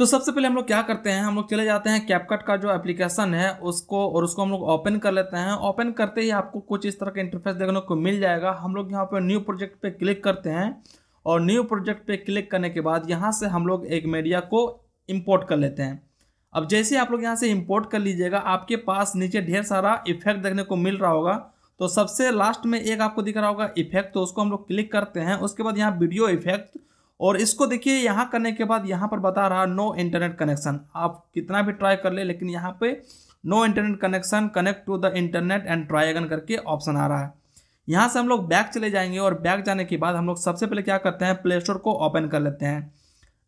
तो सबसे पहले हम लोग क्या करते हैं हम लोग चले जाते हैं कैपकट का जो एप्लीकेशन है उसको और उसको हम लोग ओपन कर लेते हैं ओपन करते ही आपको कुछ इस तरह का इंटरफेस देखने को मिल जाएगा हम लोग यहाँ पर न्यू प्रोजेक्ट पर क्लिक करते हैं और न्यू प्रोजेक्ट पर क्लिक करने के बाद यहाँ से हम लोग एक मीडिया को इम्पोर्ट कर लेते हैं अब जैसे आप लोग यहाँ से इम्पोर्ट कर लीजिएगा आपके पास नीचे ढेर सारा इफेक्ट देखने को मिल रहा होगा तो सबसे लास्ट में एक आपको दिख रहा होगा इफेक्ट तो उसको हम लोग क्लिक करते हैं उसके बाद यहाँ वीडियो इफेक्ट और इसको देखिए यहाँ करने के बाद यहाँ पर बता रहा नो इंटरनेट कनेक्शन आप कितना भी ट्राई कर ले लेकिन यहाँ पे no internet connection connect to the internet and try again करके ऑप्शन आ रहा है यहाँ से हम लोग बैक चले जाएंगे और बैक जाने के बाद हम लोग सबसे पहले क्या करते हैं प्ले स्टोर को ओपन कर लेते हैं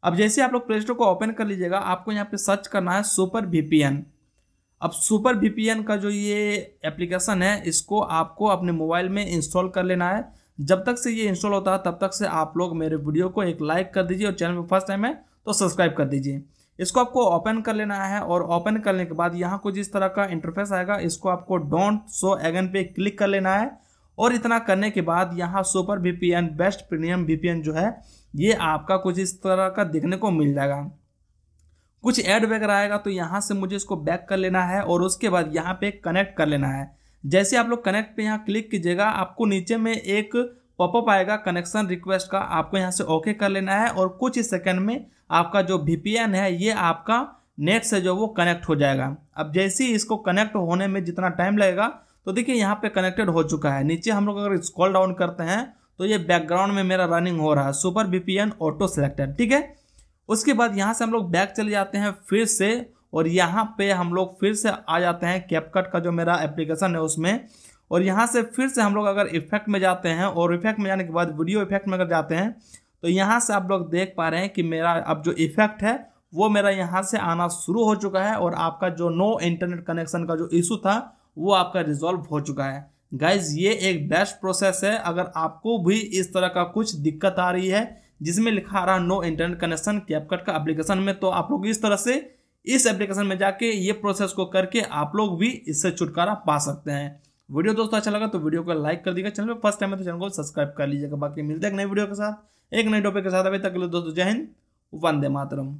अब जैसे आप लोग प्ले स्टोर को ओपन कर लीजिएगा आपको यहाँ पे सर्च करना है सुपर वीपीएन अब सुपर वीपीएन का जो ये एप्लीकेशन है इसको आपको अपने मोबाइल में इंस्टॉल कर लेना है जब तक से ये इंस्टॉल होता है तब तक से आप लोग मेरे वीडियो को एक लाइक कर दीजिए और चैनल पर फर्स्ट टाइम है तो सब्सक्राइब कर दीजिए इसको आपको ओपन कर लेना है और ओपन करने के बाद यहाँ कुछ इस तरह का इंटरफेस आएगा इसको आपको डोंट सो एगन पे क्लिक कर लेना है और इतना करने के बाद यहाँ super VPN best premium VPN जो है ये आपका कुछ इस तरह का देखने को मिल जाएगा कुछ ऐड वगैरह आएगा तो यहाँ से मुझे इसको बैक कर लेना है और उसके बाद यहाँ पे कनेक्ट कर लेना है जैसे आप लोग कनेक्ट पे यहाँ क्लिक कीजिएगा आपको नीचे में एक पॉपअप आएगा कनेक्शन रिक्वेस्ट का आपको यहाँ से ओके कर लेना है और कुछ ही सेकेंड में आपका जो वी है ये आपका नेट से जो वो कनेक्ट हो जाएगा अब जैसे ही इसको कनेक्ट होने में जितना टाइम लगेगा तो देखिए यहाँ पे कनेक्टेड हो चुका है नीचे हम लोग अगर स्कॉल डाउन करते हैं तो ये बैकग्राउंड में मेरा रनिंग हो रहा है सुपर वी ऑटो सेलेक्टेड ठीक है उसके बाद यहाँ से हम लोग बैक चले जाते हैं फिर से और यहाँ पे हम लोग फिर से आ जाते हैं कैपकट का जो मेरा एप्लीकेशन है उसमें और यहाँ से फिर से हम लोग अगर इफेक्ट में जाते हैं और इफेक्ट में जाने के बाद वीडियो इफेक्ट में अगर जाते हैं तो यहाँ से आप लोग देख पा रहे हैं कि मेरा अब जो इफेक्ट है वो मेरा यहाँ से आना शुरू हो चुका है और आपका जो नो इंटरनेट कनेक्शन का जो इशू था वो आपका रिजॉल्व हो चुका है गाइज ये एक बेस्ट प्रोसेस है अगर आपको भी इस तरह का कुछ दिक्कत आ रही है जिसमें लिखा आ रहा नो इंटरनेट कनेक्शन कैपकट का एप्लीकेशन में तो आप लोग इस तरह से इस एप्लीकेशन में जाके ये प्रोसेस को करके आप लोग भी इससे छुटकारा पा सकते हैं वीडियो दोस्तों अच्छा लगा तो वीडियो को लाइक कर दीजिएगा चैनल पर फर्स्ट टाइम है तो चैनल को सब्सक्राइब कर लीजिएगा बाकी मिलते हैं एक नई वीडियो के साथ एक नए टॉपिक के साथ अभी तक के लिए दोस्तों जय हिंद वंदे मातरम